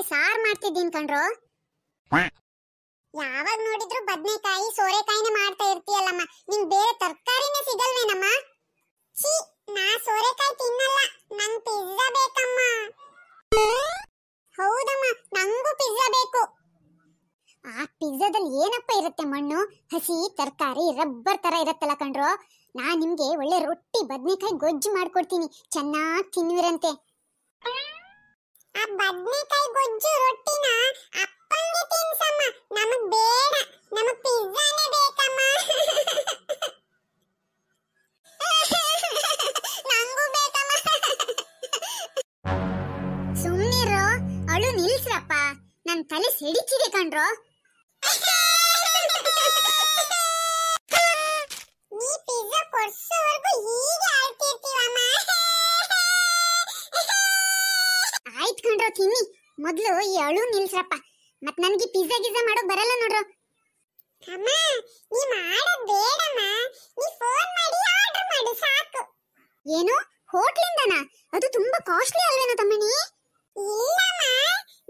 ಬದ್ನೆಕಾಯಿ ಸಾರ್ ಮಾಡ್ತಿದ್ದೀನ್ ಕಣ್ರು ಯಾವಾಗ ನೋಡಿದ್ರು ಬದ್ನೆಕಾಯಿ ಸೋರೆಕಾಯಿನೇ ಮಾಡ್ತಾ ಇರ್ತೀಯಲ್ಲಮ್ಮ ನಿಂಗ್ ಬೇರೆ ತರಕಾರಿನೇ ಸಿಗಲ್ವೇನಮ್ಮ ಛೀ ನಾ ಸೋರೆಕಾಯಿ ತಿನ್ನಲ್ಲ ನಂಗ್ ಪಿಜ್ಜಾ ಬೇಕಮ್ಮ ಹೌದಮ್ಮ ನಂಗೂ ಪಿಜ್ಜಾ ಬೇಕು ಆ ಪಿಜ್ಜಾದಲ್ಲಿ ಏನಪ್ಪ ಇರುತ್ತೆ ಮಣ್ಣು ಹಸಿ ತರಕಾರಿ ರಬ್ಬರ್ ತರ ಇರುತ್ತಲ್ಲ ಕಣ್ರು ನಾ ನಿಮ್ಗೆ ಒಳ್ಳೆ ರೊಟ್ಟಿ ಬದ್ನೆಕಾಯಿ ಗೊಜ್ಜು ಮಾಡ್ಕೊಡ್ತೀನಿ ಚೆನ್ನಾಗಿ ತಿನ್ವಿರಂತೆ ಆ ಬದನೆಕಾಯಿ ಗೊಜ್ಜು ರೊಟ್ಟಿನ ಅಪ್ಪಂಗೆ ತಿನ್ಸಮ್ಮ ನಮಗ್ ಬೇಡ ನಮಗ್ ಪಿಜ್ಜಾನೇ ಬೇಕಮ್ಮ ನಂಗೂ ಬೇಕಮ್ಮ ಸುಮ್ಮನಿರೋ ಅಳು ನಿಲ್ಸ್ರಪ್ಪ ನನ್ ತಲೆ ಸಿಡಿಚಿದೆ ಕಣ್ರೋ ನೀ ಪಿಜ್ಜಾ ಕೊಡ್ಸೋವರೆಗೂ ಹೀಗೆ ತಿನ್ನಿ ಮೊದಲು ಈ ಅಳು ನಿಲ್ಸ್ರಪ್ಪ ಮತ್ ನನಗೆ ಪಿಜ್ಜಾ ಗಿಜ್ಜಾ ಮಾಡೋಕ್ ಬರಲ್ಲ ನೋಡ್ರು ಅಮ್ಮ ನೀ ಮಾಡೋದ್ ಬೇಡಮ್ಮ ನೀ ಫೋನ್ ಮಾಡಿ ಆರ್ಡರ್ ಮಾಡು ಸಾಕು ಏನು ಹೋಟ್ಲಿಂದನಾ ಅದು ತುಂಬಾ ಕಾಸ್ಟ್ಲಿ ಅಲ್ವೇನೋ ತಮ್ಮಣಿ ಇಲ್ಲಮ್ಮ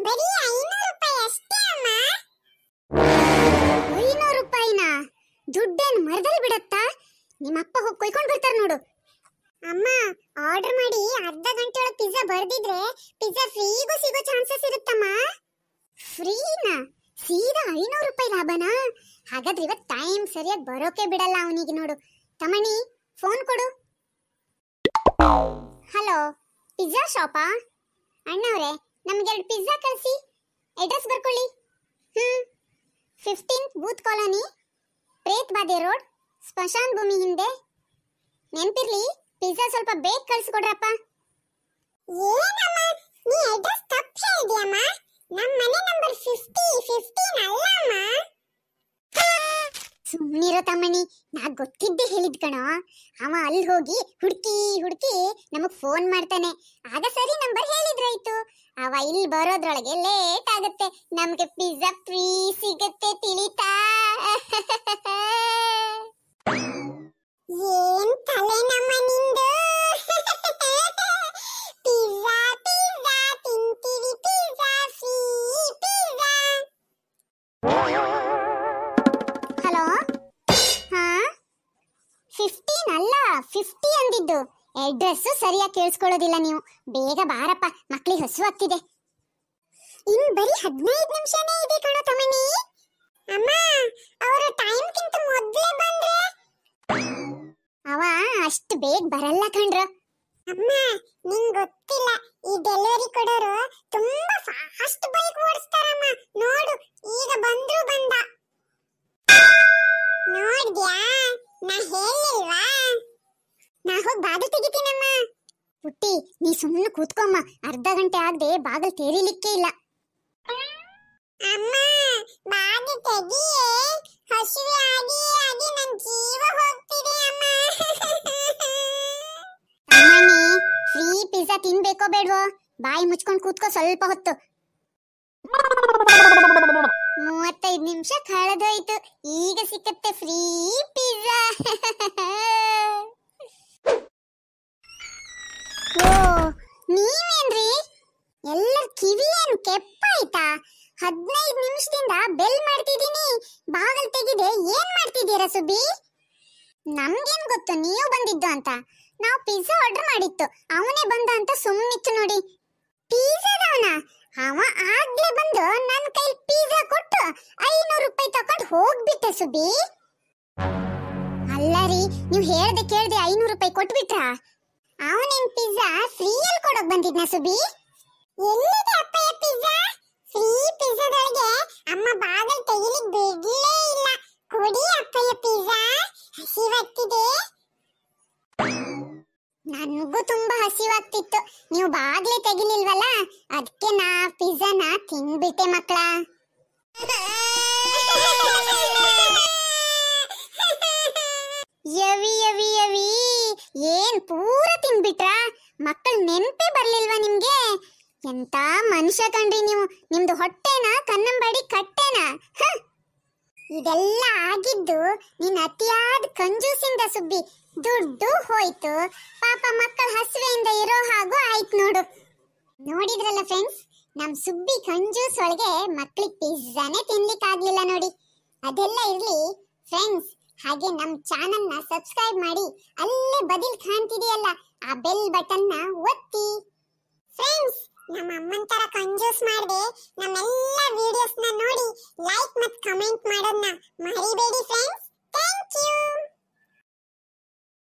ಬರೀ ಐನೂರು ರೂಪಾಯಿ ಅಷ್ಟೇ ಅಮ್ಮ ಐನೂರು ರೂಪಾಯಿನಾ ದುಡ್ಡೇನ್ ಮರದಲ್ಲಿ ಬಿಡತ್ತಾ ನಿಮ್ಮಪ್ಪ ಹೋಗಿ ಕೊಯ್ಕೊಂಡ್ ಬರ್ತಾರೆ ನೋಡು ಅಮ್ಮ ಆರ್ಡರ್ ಮಾಡಿ ಅರ್ಧ ಗಂಟೆ ಒಳಗೆ ಪಿಜ್ಜಾ ಬರ್ದಿದ್ರೆ ಪಿಜ್ಜಾ ಫ್ರೀಗೂ ಸಿಗೋ ಚಾನ್ಸಸ್ ಇರುತ್ತಮ್ಮ ಫ್ರೀನಾ ಸೀದಾ ಐನೂರು ರೂಪಾಯಿ ಲಾಭನಾ ಹಾಗಾದ್ರೆ ಇವತ್ತು ಟೈಮ್ ಸರಿಯಾಗಿ ಬರೋಕೆ ಬಿಡಲ್ಲ ಅವನಿಗೆ ನೋಡು ತಮಣಿ ಫೋನ್ ಕೊಡು ಹಲೋ ಪಿಜ್ಜಾ ಶಾಪಾ ಅಣ್ಣವ್ರೆ ಎರಡು ಪಿಜ್ಜಾ ಕಳಿಸಿ ಅಡ್ರೆಸ್ ಬರ್ಕೊಳ್ಳಿ ಹ್ಞೂ ಫಿಫ್ಟೀನ್ ಬೂತ್ ಕಾಲೋನಿ ಪ್ರೇತ್ ಬಾದೆ ರೋಡ್ ಸ್ಮಶಾನ್ ಭೂಮಿ ಹಿಂದೆ ನೆನಪಿರ್ಲಿ ಪಿಜ್ಜಾ ಸ್ವಲ್ಪ ಬೇಗ ಕಳಿಸ್ಕೊಡ್ರಪ್ಪ ಏನಮ್ಮ ನೀ ಅಡ್ರೆಸ್ ತಪ್ಪು ಹೇಳಿದ್ಯಮ್ಮ ನಮ್ಮ ಮನೆ ನಂಬರ್ ಫಿಫ್ಟಿ ಫಿಫ್ಟೀನ್ ಅಲ್ಲಮ್ಮ ಸುಮ್ಮನಿರೋ ತಮ್ಮಣಿ ನಾ ಗೊತ್ತಿದ್ದೆ ಹೇಳಿದ್ ಕಣೋ ಅವ ಅಲ್ಲಿ ಹೋಗಿ ಹುಡುಕಿ ಹುಡುಕಿ ನಮಗ್ ಫೋನ್ ಮಾಡ್ತಾನೆ ಆಗ ಸರಿ ನಂಬರ್ ಹೇಳಿದ್ರಾಯ್ತು ಅವ ಇಲ್ಲಿ ಬರೋದ್ರೊಳಗೆ ಲೇಟ್ ಆಗುತ್ತೆ ನಮಗೆ ಪಿಜ್ಜಾ ಫ್ರೀ ಸಿಗುತ್ತೆ ಫಿಫ್ಟಿ ಅಂದಿದ್ದು ಅಡ್ರೆಸ್ ಸರಿಯಾಗಿ ಕೇಳಿಸ್ಕೊಳ್ಳೋದಿಲ್ಲ ನೀವು ಬೇಗ ಬಾರಪ್ಪ ಮಕ್ಳಿಗೆ ಹಸು ಆಗ್ತಿದೆ ಇನ್ ಬರೀ ಹದಿನೈದು ನಿಮಿಷನೇ ಇದೆ ಕಣೋ ತಮಣಿ ಅಮ್ಮ ಅವರು ಟೈಮ್ ಕಿಂತ ಮೊದಲೇ ಬಂದ್ರೆ ಅವ ಅಷ್ಟು ಬೇಗ ಬರಲ್ಲ ಕಣ್ರು ಅಮ್ಮ ನಿಂಗೆ ಗೊತ್ತಿಲ್ಲ ಈ ಡೆಲಿವರಿ ಕೊಡೋರು ಹೋಗಿ ಬಾಗಿಲು ತೆಗಿತೀನಮ್ಮ ಪುಟ್ಟಿ ನೀ ಸುಮ್ಮನೆ ಕೂತ್ಕೊಮ್ಮ ಅರ್ಧ ಗಂಟೆ ಆಗದೆ ಬಾಗಿಲು ತೆರೀಲಿಕ್ಕೆ ಇಲ್ಲ ಅಮ್ಮ ಬಾಗಿಲು ತೆಗಿಯೇ ಹಸಿವೆ ಆಗಿ ಆಗಿ ನನ್ನ ಜೀವ ಹೋಗ್ತಿದೆ ಅಮ್ಮ ಫ್ರೀ ಪಿಜ್ಜಾ ತಿನ್ಬೇಕೋ ಬೇಡ್ವೋ ಬಾಯಿ ಮುಚ್ಕೊಂಡು ಕೂತ್ಕೋ ಸ್ವಲ್ಪ ಹೊತ್ತು ಮೂವತ್ತೈದು ನಿಮಿಷ ಕಳೆದೋಯ್ತು ಈಗ ಸಿಕ್ಕತ್ತೆ ಫ್ರೀ ಪಿಜ್ಜಾ ನೀವೇನ್ರಿ ಎಲ್ಲರ ಕಿವಿ ಏನ್ ಕೆಪ್ಪಾಯ್ತಾ ಹದಿನೈದು ನಿಮಿಷದಿಂದ ಬೆಲ್ ಮಾಡ್ತಿದ್ದೀನಿ ಬಾಗಲ್ ತೆಗಿದೆ ಏನ್ ಮಾಡ್ತಿದ್ದೀರಾ ಸುಬಿ ನಮ್ಗೇನ್ ಗೊತ್ತು ನೀವು ಬಂದಿದ್ದು ಅಂತ ನಾವು ಪಿಜ್ಜಾ ಆರ್ಡರ್ ಮಾಡಿತ್ತು ಅವನೇ ಬಂದ ಅಂತ ಸುಮ್ಮನಿತ್ತು ನೋಡಿ ಪಿಜ್ಜಾದವನ ಅವ ಆಗ್ಲೇ ಬಂದು ನನ್ನ ಕೈಲಿ ಪಿಜ್ಜಾ ಕೊಟ್ಟು ಐನೂರು ರೂಪಾಯಿ ತಕೊಂಡು ಹೋಗ್ಬಿಟ್ಟೆ ಸುಬಿ ಅಲ್ಲ ರೀ ನೀವು ಹೇಳ್ದೆ ಕೇಳ್ದೆ ಐನೂರು ರೂಪಾಯಿ ಕೊಟ್ಬಿಟ್ರಾ ಅವನೇನ್ ಪಿಜ್ಜಾ ಬಂದಿದ್ನ ಸುಬಿ ಎಲ್ಲಿದೆ ಅಪ್ಪಯ್ಯ ಪಿಜ್ಜಾ ಫ್ರೀ ಪಿಜ್ಜಾದೊಳಗೆ ಅಮ್ಮ ಬಾಗಲ್ ತೆಗಿಲಿಕ್ ಬಿಡ್ಲೇ ಇಲ್ಲ ಕೊಡಿ ಅಪ್ಪಯ್ಯ ಪಿಜ್ಜಾ ಹಸಿವಾಗ್ತಿದೆ ನನಗೂ ತುಂಬಾ ಹಸಿವಾಗ್ತಿತ್ತು ನೀವು ಬಾಗ್ಲೆ ತೆಗಿಲಿಲ್ವಲ್ಲ ಅದಕ್ಕೆ ನಾ ಪಿಜ್ಜಾನ ತಿನ್ಬಿಟ್ಟೆ ಮಕ್ಕಳ ಯವಿ ಯವಿ ಯವಿ ಏನ್ ಪೂರ ತಿನ್ಬಿಟ್ರಾ ಮಕ್ಕಳ ನೆನಪೇ ಬರ್ಲಿಲ್ವಾ ನಿಮ್ಗೆ ಎಂತ ಮನುಷ್ಯ ಕಣ್ರಿ ನೀವು ನಿಮ್ದು ಹೊಟ್ಟೆನ ಕನ್ನಂಬಾಡಿ ಕಟ್ಟೆನ ಇದೆಲ್ಲ ಆಗಿದ್ದು ನಿನ್ ಅತಿಯಾದ ಕಂಜೂಸಿಂದ ಸುಬ್ಬಿ ದುಡ್ಡು ಹೋಯ್ತು ಪಾಪ ಮಕ್ಕಳ ಹಸುವೆಯಿಂದ ಇರೋ ಹಾಗೂ ಆಯ್ತು ನೋಡು ನೋಡಿದ್ರಲ್ಲ ಫ್ರೆಂಡ್ಸ್ ನಮ್ ಸುಬ್ಬಿ ಕಂಜೂಸ್ ಒಳಗೆ ಮಕ್ಳಿಗೆ ಪಿಜ್ಜಾನೇ ಆಗ್ಲಿಲ್ಲ ನೋಡಿ ಅದೆಲ್ಲ ಇರ್ಲಿ ಫ್ರೆಂಡ್ಸ್ ಹಾಗೆ ನಮ್ಮ ಚಾನೆಲ್ ನ ಸಬ್ಸ್ಕ್ರೈಬ್ ಮಾಡಿ ಅಲ್ಲೇ ಬದಿಲ್ ಕಾಣ್ತಿದೆಯಲ್ಲ ಆ ಬೆಲ್ ಬಟನ್ ನ ಒತ್ತಿ ಫ್ರೆಂಡ್ಸ್ ನಮ್ಮ ಅಮ್ಮನ ತರ ಕಂಜೂಸ್ ಮಾಡದೆ ನಮ್ಮೆಲ್ಲ ವಿಡಿಯೋಸ್ ನ ನೋಡಿ ಲೈಕ್ ಮತ್ತು ಕಮೆಂಟ್ ಮಾಡೋದನ್ನ ಮರಿಬೇಡಿ ಫ್ರೆಂಡ್ಸ್ ಥ್ಯಾಂಕ್ ಯು